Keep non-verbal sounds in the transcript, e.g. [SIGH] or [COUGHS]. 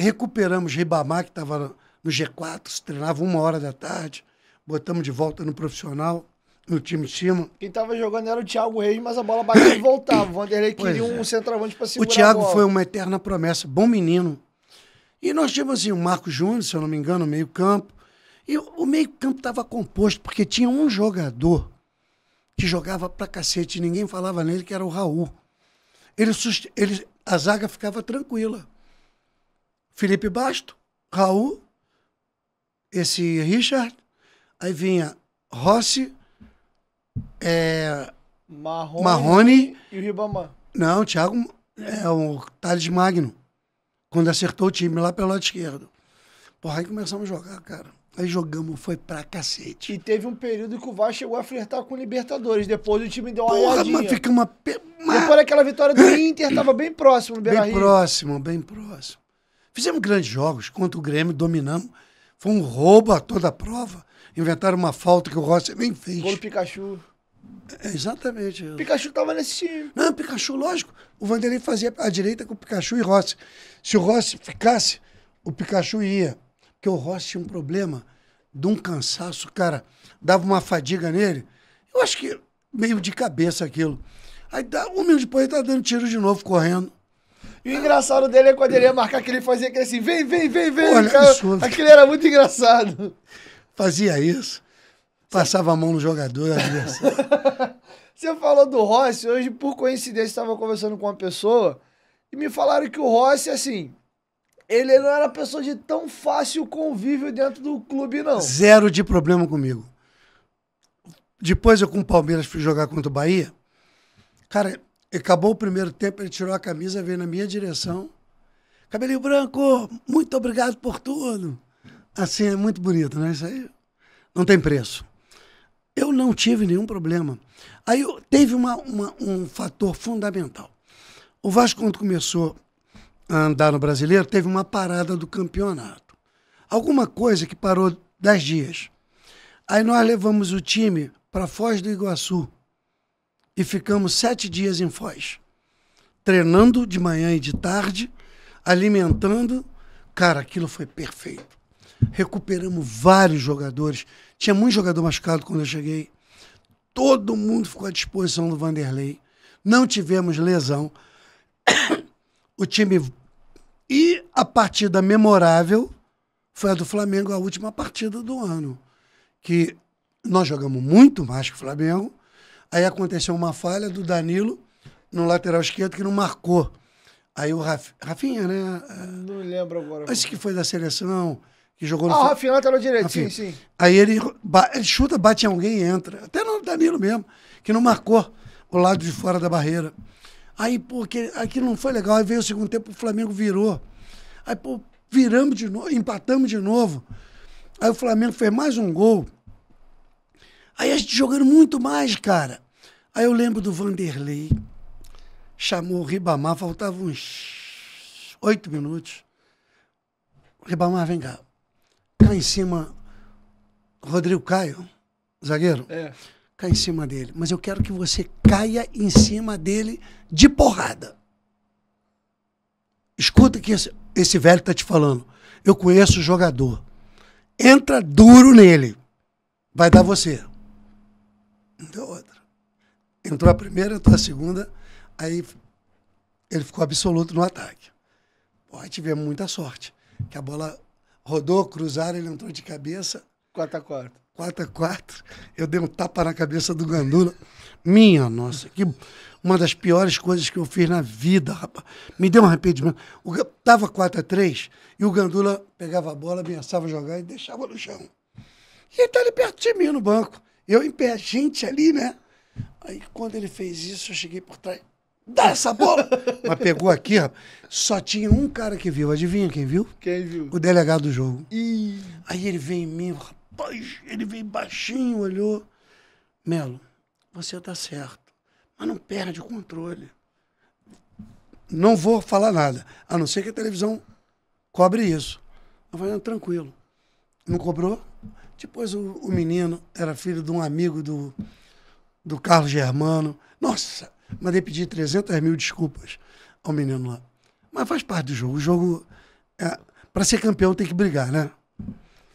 recuperamos Ribamar, que estava no G4, se treinava uma hora da tarde, botamos de volta no profissional, no time de cima. Quem estava jogando era o Thiago Reis, mas a bola batia e voltava. O [COUGHS] Vanderlei queria é. um centroavante para segurar O Thiago foi uma eterna promessa, bom menino. E nós tínhamos assim, o Marco Júnior, se eu não me engano, meio campo. E o meio campo estava composto, porque tinha um jogador que jogava pra cacete, ninguém falava nele, que era o Raul. Ele, ele, a zaga ficava tranquila. Felipe Basto, Raul, esse Richard, aí vinha Rossi, é, Marrone, Marrone e o Ribamar. Não, o Thiago é o Thales Magno, quando acertou o time lá pelo lado esquerdo. Porra, aí começamos a jogar, cara. Aí jogamos, foi pra cacete. E teve um período que o Vasco chegou a flertar com o Libertadores. Depois o time deu uma Porra, mas fica uma... Depois daquela vitória do Inter, tava bem próximo no Bem próximo, bem próximo. Fizemos grandes jogos contra o Grêmio, dominamos. Foi um roubo a toda a prova. Inventaram uma falta que o Rossi nem fez. Gol do Pikachu. É, exatamente. O Pikachu tava nesse time. Não, Pikachu, lógico. O Vanderlei fazia a direita com o Pikachu e Rossi. Se o Rossi ficasse, o Pikachu ia. Porque o Rossi tinha um problema de um cansaço, cara. Dava uma fadiga nele. Eu acho que meio de cabeça aquilo. Aí dá, um minuto depois ele tá dando tiro de novo, correndo. E o engraçado dele é quando ele ia marcar, que ele fazia aquele assim, vem, vem, vem, vem. Olha, cara, aquilo era muito engraçado. Fazia isso. Passava a mão no jogador. [LAUGHS] Você falou do Rossi, hoje, por coincidência, estava conversando com uma pessoa e me falaram que o Rossi, assim, ele não era pessoa de tão fácil convívio dentro do clube, não. Zero de problema comigo. Depois eu com o Palmeiras fui jogar contra o Bahia. Cara, acabou o primeiro tempo, ele tirou a camisa, veio na minha direção. Cabelinho branco, muito obrigado por tudo. Assim, é muito bonito, né? Isso aí não tem preço. Eu não tive nenhum problema. Aí teve uma, uma, um fator fundamental. O Vasco, quando começou a andar no brasileiro, teve uma parada do campeonato. Alguma coisa que parou dez dias. Aí nós levamos o time para Foz do Iguaçu, e ficamos sete dias em Foz, treinando de manhã e de tarde, alimentando. Cara, aquilo foi perfeito. Recuperamos vários jogadores. Tinha muito jogador machucado quando eu cheguei. Todo mundo ficou à disposição do Vanderlei. Não tivemos lesão. [COUGHS] O time. E a partida memorável foi a do Flamengo, a última partida do ano. Que nós jogamos muito mais que o Flamengo, Aí aconteceu uma falha do Danilo no lateral esquerdo que não marcou. Aí o Raf... Rafinha, né? Não lembro agora. Acho que foi da seleção, que jogou no. Ah, o Rafinha lateral direito, Rafinha. sim, sim. Aí ele, ba... ele chuta, bate em alguém e entra. Até no Danilo mesmo, que não marcou o lado de fora da barreira. Aí, pô, que... aquilo não foi legal. Aí veio o segundo tempo, o Flamengo virou. Aí, pô, viramos de novo, empatamos de novo. Aí o Flamengo fez mais um gol. Aí a gente jogando muito mais, cara. Aí eu lembro do Vanderlei, chamou o Ribamar, faltavam uns oito minutos. Ribamar, vem cá. Cá em cima, Rodrigo Caio, zagueiro. É. Cá em cima dele. Mas eu quero que você caia em cima dele de porrada. Escuta que esse, esse velho tá te falando. Eu conheço o jogador. Entra duro nele. Vai dar você entrou é outra. Entrou a primeira, entrou a segunda, aí ele ficou absoluto no ataque. Aí tivemos muita sorte, que a bola rodou, cruzaram, ele entrou de cabeça. 4 x 4 4 x 4 Eu dei um tapa na cabeça do Gandula. Minha nossa, que uma das piores coisas que eu fiz na vida, rapaz. Me deu um arrependimento. O, tava 4 x 3 e o Gandula pegava a bola, ameaçava jogar e deixava no chão. E ele tá ali perto de mim no banco. Eu em pé, gente ali, né? Aí quando ele fez isso, eu cheguei por trás. Dá essa bola! [LAUGHS] Mas pegou aqui, ó. Só tinha um cara que viu. Adivinha quem viu? Quem viu? O delegado do jogo. Ih. Aí ele veio em mim, rapaz, ele veio baixinho, olhou. Melo, você tá certo. Mas não perde o controle. Não vou falar nada. A não ser que a televisão cobre isso. Eu falei, tranquilo. Não cobrou? Depois o, o menino era filho de um amigo do, do Carlos Germano. Nossa, mandei pedir 300 mil desculpas ao menino lá. Mas faz parte do jogo. O jogo, é, para ser campeão, tem que brigar, né?